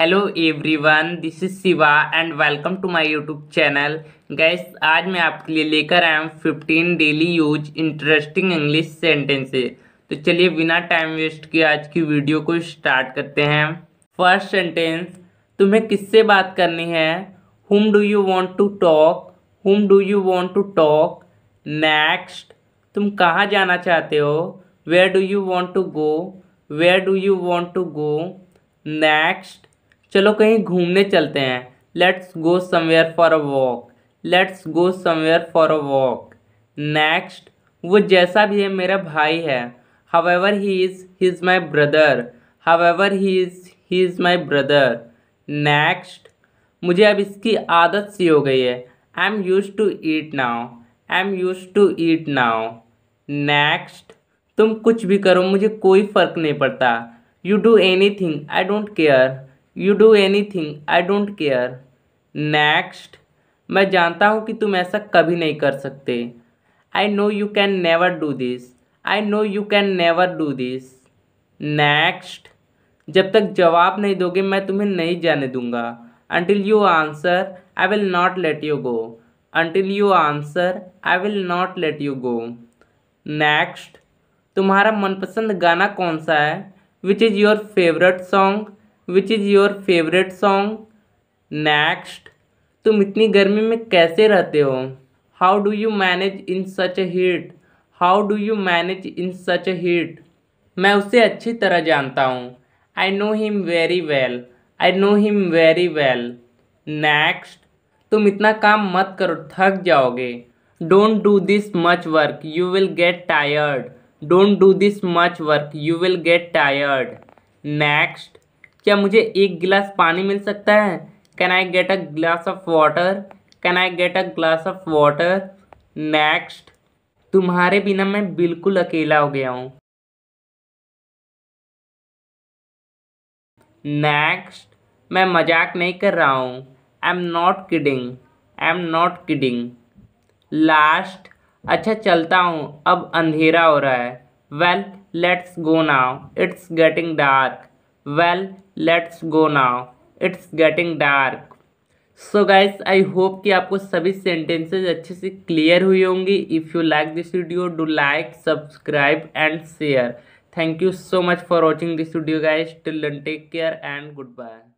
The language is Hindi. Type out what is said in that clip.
hello everyone this is Shiva and welcome to my YouTube channel guys आज मैं आपके लिए लेकर आया हूँ fifteen daily use interesting English sentences तो चलिए बिना टाइम वेस्ट किए आज की वीडियो को स्टार्ट करते हैं फर्स्ट सेंटेंस तुम्हें किससे बात करनी है whom do you want to talk whom do you want to talk next तुम कहाँ जाना चाहते हो where do you want to go where do you want to go next चलो कहीं घूमने चलते हैं let's go somewhere for a walk let's go somewhere for a walk next वो जैसा भी है मेरा भाई है ever he is he is my brother ever he is he is my brother next मुझे अब इसकी आदत सी हो गई है I am use to eat now I am use to eat now next तुम कुछ भी करो मुझे कोई फ़र्क नहीं पड़ता you do anything I don't care you do anything I don't care next मैं जानता हूँ कि तुम ऐसा कभी नहीं कर सकते I know you can never do this I know you can never do this next जब तक जवाब नहीं दोगे मैं तुम्हें नहीं जाने दूंगा until you answer I will not let you go until you answer I will not let you go next तुम्हारा मनपसंद गाना कौन सा है which is your favourite song which is your favourite song next तुम इतनी गर्मी में कैसे रहते हो how do you manage in such a heat how do you manage in such a heat मैं उसे अच्छी तरह जानता हूँ आई know him very well I know him very well next तुम इतना काम मत करो थक जाओगे don't do this much work you will get tired don't do this much work you will get tired next क्या मुझे एक गिलास पानी मिल सकता है can I get a glass of water can I get a glass of water next तुम्हारे बिना मैं बिल्कुल अकेला हो गया हूँ नेक्स्ट मैं मजाक नहीं कर रहा हूँ I am not kidding I am not kidding last अच्छा चलता हूँ अब अंधेरा हो रहा है well let's go now it's getting dark well let's go now it's getting dark so guys I hope कि आपको सभी सेंटेंसेज अच्छे से क्लियर हुई होंगी if you like this video do like subscribe and share thank you so much for watching this video guys till take care and good bye